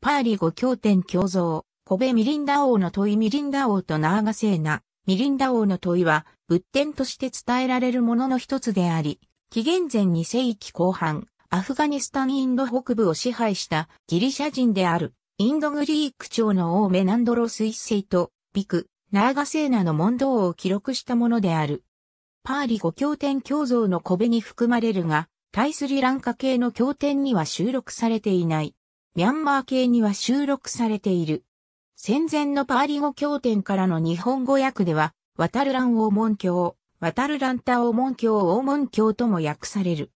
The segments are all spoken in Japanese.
パーリ五経典共造、コベミリンダ王の問いミリンダ王とナーガセーナ、ミリンダ王の問いは、仏典として伝えられるものの一つであり、紀元前2世紀後半、アフガニスタンインド北部を支配したギリシャ人である、インドグリーク朝の王メナンドロス一世と、ビク、ナーガセーナの問答を記録したものである。パーリ五経典教像のコベに含まれるが、タイスリランカ系の経典には収録されていない。ミャンマー系には収録されている。戦前のパーリ語経典からの日本語訳では、渡る乱王門教、渡る乱太王門教黄門教とも訳される。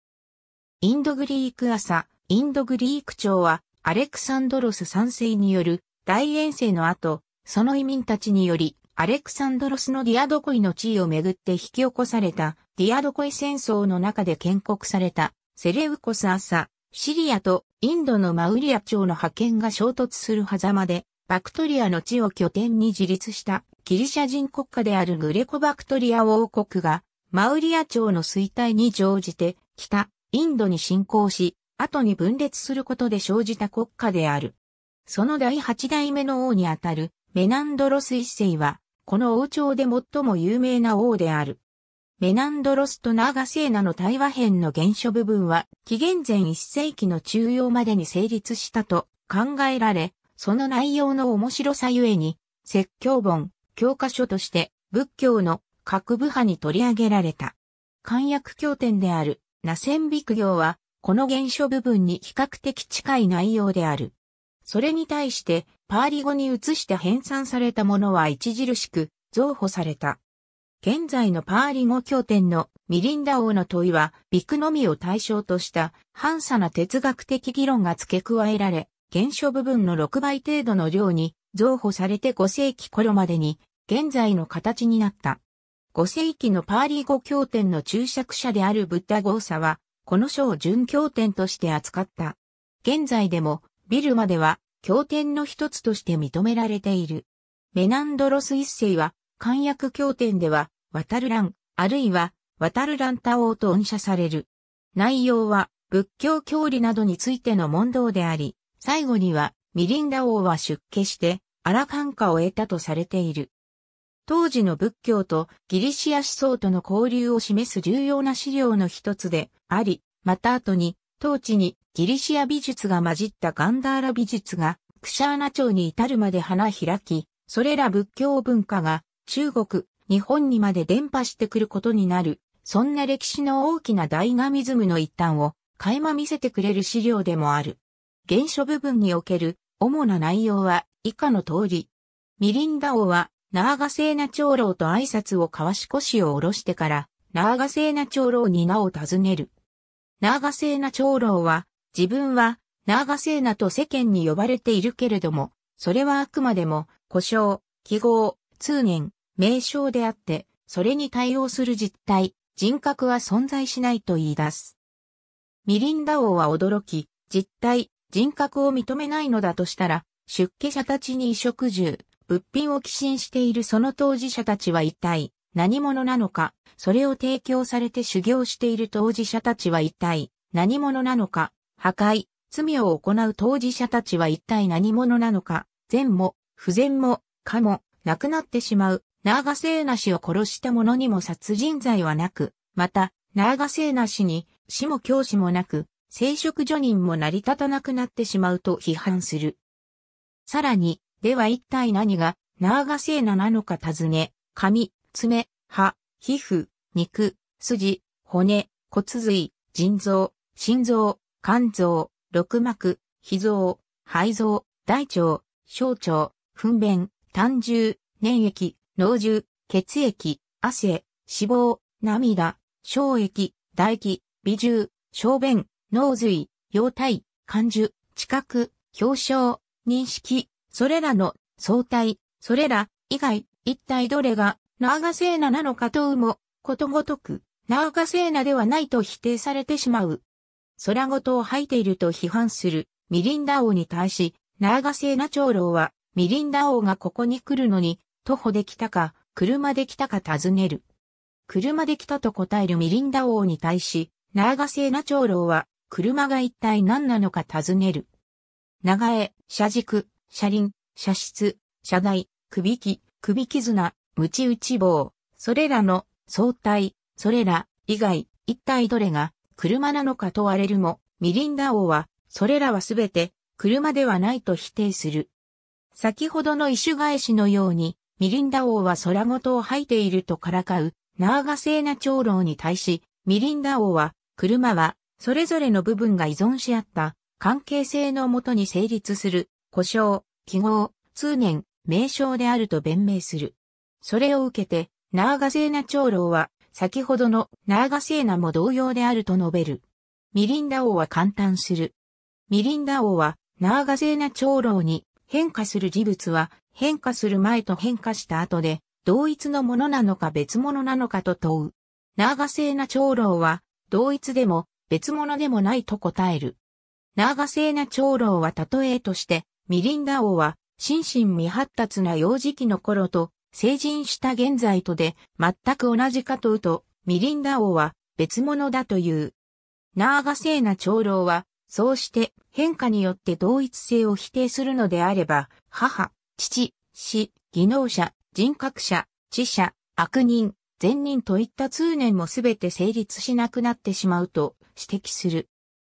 インドグリーク朝、インドグリーク朝は、アレクサンドロス三世による大遠征の後、その移民たちにより、アレクサンドロスのディアドコイの地位をめぐって引き起こされたディアドコイ戦争の中で建国されたセレウコス朝、シリアとインドのマウリア朝の覇権が衝突する狭間で、バクトリアの地を拠点に自立したギリシャ人国家であるグレコバクトリア王国が、マウリア朝の衰退に乗じて、北、インドに侵攻し、後に分裂することで生じた国家である。その第八代目の王にあたる、メナンドロス一世は、この王朝で最も有名な王である。メナンドロスとナーガセーナの対話編の原書部分は、紀元前1世紀の中央までに成立したと考えられ、その内容の面白さゆえに、説教本、教科書として仏教の各部派に取り上げられた。漢訳経典である、ナセンビク行は、この原書部分に比較的近い内容である。それに対して、パーリ語に移して編纂されたものは著しく、増補された。現在のパーリ語経典のミリンダ王の問いは、ビクのみを対象とした、反差な哲学的議論が付け加えられ、原書部分の6倍程度の量に増補されて5世紀頃までに、現在の形になった。5世紀のパーリ語経典の注釈者であるブッダ豪サは、この書を準経典として扱った。現在でも、ビルマでは、経典の一つとして認められている。メナンドロス一世は、漢約経典では、渡る欄、あるいは、渡る乱太王と恩赦される。内容は、仏教教理などについての問答であり、最後には、ミリンダ王は出家して、アラカンを得たとされている。当時の仏教とギリシア思想との交流を示す重要な資料の一つであり、また後に、当地にギリシア美術が混じったガンダーラ美術がクシャーナ町に至るまで花開き、それら仏教文化が中国、日本にまで伝播してくることになる、そんな歴史の大きなダイナミズムの一端を垣間見せてくれる資料でもある。原書部分における主な内容は以下の通り。ミリンダ王は、ナーガセーナ長老と挨拶を交わし腰を下ろしてから、ナーガセーナ長老に名を尋ねる。ナーガセーナ長老は、自分は、ナーガセーナと世間に呼ばれているけれども、それはあくまでも、故障、記号、通年名称であって、それに対応する実態、人格は存在しないと言い出す。ミリンダ王は驚き、実態、人格を認めないのだとしたら、出家者たちに衣食住、物品を寄進しているその当事者たちは一体何者なのか、それを提供されて修行している当事者たちは一体何者なのか、破壊、罪を行う当事者たちは一体何者なのか、善も、不善も、かも、亡くなってしまう、ナーガセーナ氏を殺した者にも殺人罪はなく、また、ナーガセーナ氏に、死も教師もなく、聖職助人も成り立たなくなってしまうと批判する。さらに、では一体何が、ナーガセーナなのか尋ね、髪、爪、歯、皮膚、肉、筋、骨、骨髄、腎臓、心臓、肝臓、六膜、脾臓、肺臓、大腸、小腸、糞便、胆汁、粘液、脳汁、血液、汗、脂肪、涙、小液、唾液、微汁、小便、脳髄、腰体、感受、知覚、表彰、認識、それらの相対、それら以外、一体どれがナーガセーナなのか問うも、ことごとく、ナーガセーナではないと否定されてしまう。空ごとを吐いていると批判するミリンダ王に対し、ナーガセーナ長老は、ミリンダ王がここに来るのに、徒歩できたか、車で来たか尋ねる。車で来たと答えるミリンダ王に対し、ナーガセナ長老は、車が一体何なのか尋ねる。長江、車軸、車輪、車室、車台、首木、首絆、鞭打ち棒、それらの相対、それら以外、一体どれが車なのか問われるも、ミリンダ王は、それらはすべて車ではないと否定する。先ほどのイシュガのように、ミリンダ王は空ごとを吐いているとからかう、ナーガセーナ長老に対し、ミリンダ王は、車は、それぞれの部分が依存し合った、関係性のもとに成立する、故障、記号、通念、名称であると弁明する。それを受けて、ナーガセーナ長老は、先ほどのナーガセーナも同様であると述べる。ミリンダ王は簡単する。ミリンダ王は、ナーガセーナ長老に、変化する事物は変化する前と変化した後で同一のものなのか別物なのかと問う。ナーガ長老は同一でも別物でもないと答える。ナーガ長老は例えとしてミリンダ王は心身未発達な幼児期の頃と成人した現在とで全く同じかとうとミリンダ王は別物だという。ナーガ長老はそうして変化によって同一性を否定するのであれば、母、父、死、技能者、人格者、知者、悪人、善人といった通念もすべて成立しなくなってしまうと指摘する。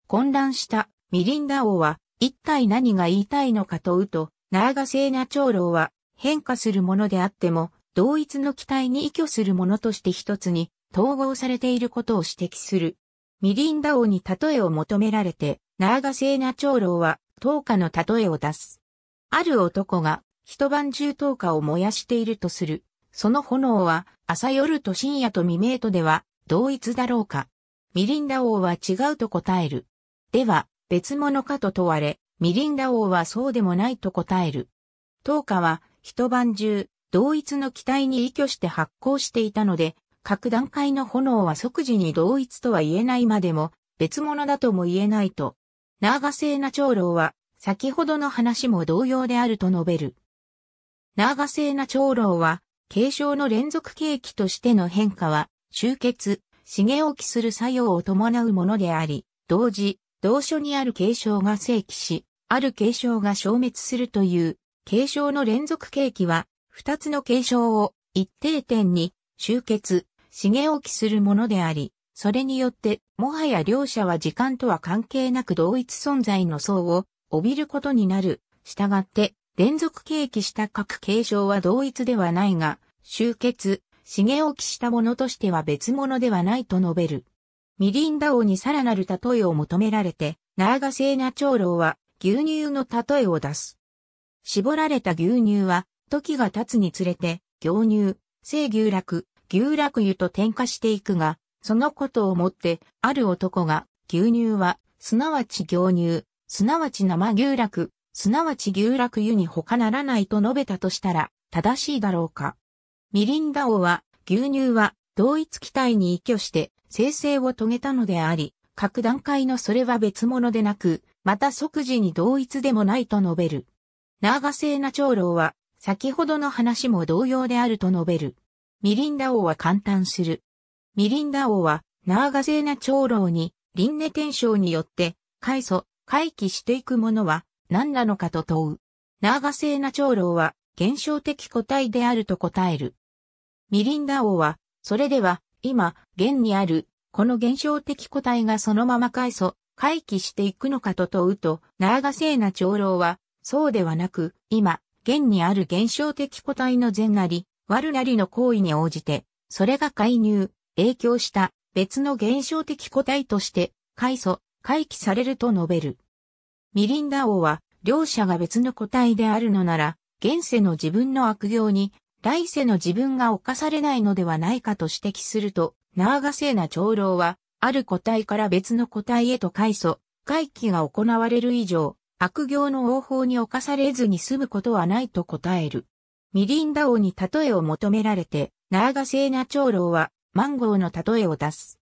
混乱したミリンダ王は一体何が言いたいのか問うと、ナーガセーナ長老は変化するものであっても、同一の期待に依拠するものとして一つに統合されていることを指摘する。ミリンダ王に例えを求められて、ナーガセーナ長老は、灯火の例えを出す。ある男が、一晩中灯火を燃やしているとする。その炎は、朝夜と深夜と未明とでは、同一だろうか。ミリンダ王は違うと答える。では、別物かと問われ、ミリンダ王はそうでもないと答える。灯火は、一晩中、同一の機体に依拠して発光していたので、各段階の炎は即時に同一とは言えないまでも、別物だとも言えないと。ナーガセー長老は、先ほどの話も同様であると述べる。ナーガセー長老は、継承の連続契機としての変化は、集結、茂起きする作用を伴うものであり、同時、同書にある継承が正規し、ある継承が消滅するという、継承の連続契機は、二つの継承を一定点に集結、茂置きするものであり、それによって、もはや両者は時間とは関係なく同一存在の層を帯びることになる。したがって、連続契機した各形状は同一ではないが、集結、茂置きしたものとしては別物ではないと述べる。ミリンダ王にさらなる例えを求められて、ナーガセーナ長老は牛乳の例えを出す。絞られた牛乳は、時が経つにつれて、牛乳、生牛落、牛楽湯と転化していくが、そのことをもって、ある男が、牛乳は、すなわち牛乳、すなわち生牛楽、すなわち牛楽湯に他ならないと述べたとしたら、正しいだろうか。ミリンダオは、牛乳は、同一機体に依拠して、生成を遂げたのであり、各段階のそれは別物でなく、また即時に同一でもないと述べる。ナーガ長老は、先ほどの話も同様であると述べる。ミリンダ王は簡単する。ミリンダ王は、ナーガゼーナ長老に、輪廻転生によって、開祖、回帰していくものは、何なのかと問う。ナーガセーナ長老は、現象的個体であると答える。ミリンダ王は、それでは、今、現にある、この現象的個体がそのまま開祖、回帰していくのかと問うと、ナーガセーナ長老は、そうではなく、今、現にある現象的個体の善なり、悪なりの行為に応じて、それが介入、影響した別の現象的個体として、回訴、回帰されると述べる。ミリンダ王は、両者が別の個体であるのなら、現世の自分の悪行に、来世の自分が犯されないのではないかと指摘すると、ナーガセーナ長老は、ある個体から別の個体へと回訴、回帰が行われる以上、悪行の応報に犯されずに済むことはないと答える。ミリンダ王に例えを求められて、ナーガセーナ長老はマンゴーの例えを出す。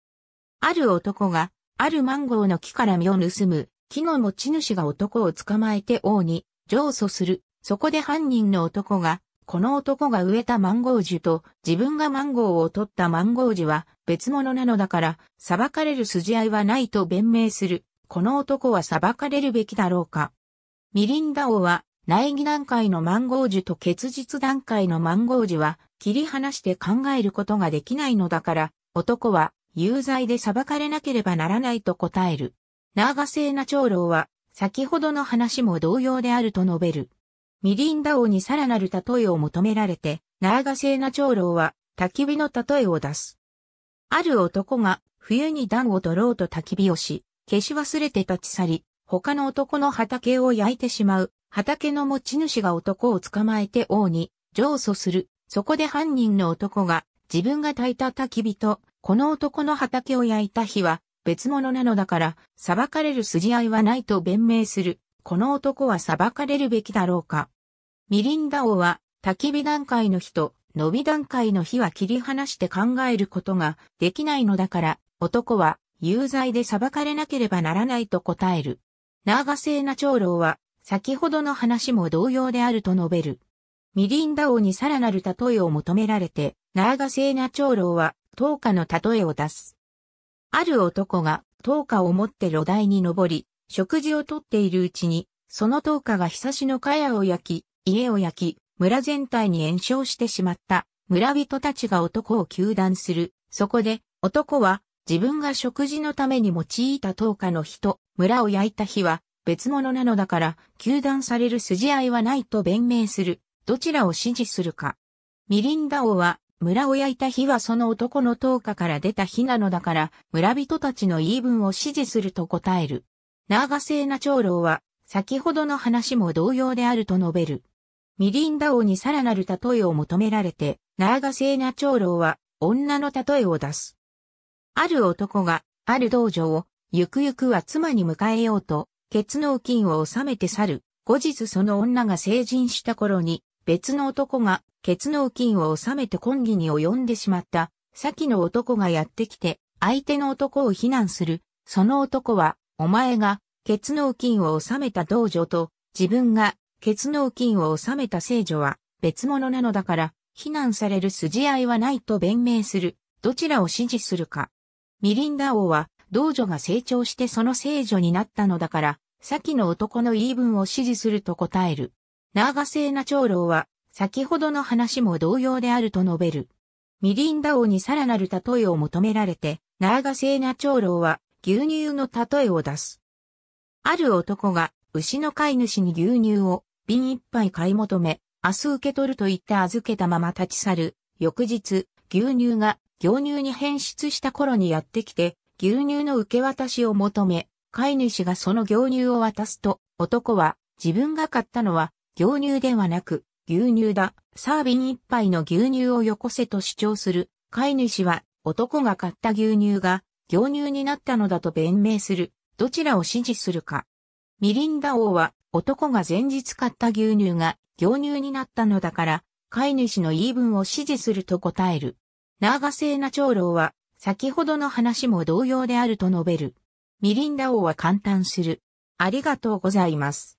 ある男が、あるマンゴーの木から実を盗む、木の持ち主が男を捕まえて王に上訴する。そこで犯人の男が、この男が植えたマンゴー樹と自分がマンゴーを取ったマンゴー樹は別物なのだから裁かれる筋合いはないと弁明する。この男は裁かれるべきだろうか。ミリンダ王は苗木段階のマンゴー樹と結実段階のマンゴー樹は切り離して考えることができないのだから、男は有罪で裁かれなければならないと答える。ナーガセーナ長老は、先ほどの話も同様であると述べる。ミリンダ王にさらなる例えを求められて、ナーガセーナ長老は、焚き火の例えを出す。ある男が、冬に暖を取ろうと焚き火をし、消し忘れて立ち去り、他の男の畑を焼いてしまう畑の持ち主が男を捕まえて王に上訴する。そこで犯人の男が自分が焚いた焚き火と、この男の畑を焼いた火は別物なのだから、裁かれる筋合いはないと弁明する。この男は裁かれるべきだろうか。ミリンダ王は、焚き火段階の火と、伸び段階の火は切り離して考えることができないのだから、男は有罪で裁かれなければならないと答える。ナーガセナ長老は、先ほどの話も同様であると述べる。ミリンダ王にさらなる例えを求められて、ナーガセーナ長老は、灯カの例えを出す。ある男が灯カを持って炉台に登り、食事をとっているうちに、その灯火がひさしの茅を焼き、家を焼き、村全体に炎症してしまった。村人たちが男を求断する。そこで、男は、自分が食事のために用いた灯火の火と、村を焼いた火は、別物なのだから、求断される筋合いはないと弁明する。どちらを支持するか。ミリンダ王は、村を焼いた火はその男の頭下から出た火なのだから、村人たちの言い分を支持すると答える。ナーガセーナ長老は、先ほどの話も同様であると述べる。ミリンダ王にさらなる例えを求められて、ナーガセーナ長老は、女の例えを出す。ある男が、ある道場を、ゆくゆくは妻に迎えようと、血納金を納めて去る。後日その女が成人した頃に、別の男が血納金を納めて婚儀に及んでしまった。先の男がやってきて、相手の男を非難する。その男は、お前が血納金を納めた道女と、自分が血納金を納めた聖女は別物なのだから、非難される筋合いはないと弁明する。どちらを支持するか。ミリンダ王は、道女が成長してその聖女になったのだから、先の男の言い分を支持すると答える。ナーガセー長老は、先ほどの話も同様であると述べる。ミリンダ王にさらなる例えを求められて、ナーガセー長老は、牛乳の例えを出す。ある男が、牛の飼い主に牛乳を、瓶一杯買い求め、明日受け取ると言って預けたまま立ち去る。翌日、牛乳が、牛乳に変質した頃にやってきて、牛乳の受け渡しを求め、飼い主がその牛乳を渡すと、男は、自分が買ったのは、牛乳ではなく、牛乳だ、サービン一杯の牛乳をよこせと主張する、飼い主は、男が買った牛乳が、牛乳になったのだと弁明する、どちらを支持するか。ミリンダ王は、男が前日買った牛乳が、牛乳になったのだから、飼い主の言い分を支持すると答える。ナーガセナ長老は、先ほどの話も同様であると述べる。ミリンダ王は感嘆する。ありがとうございます。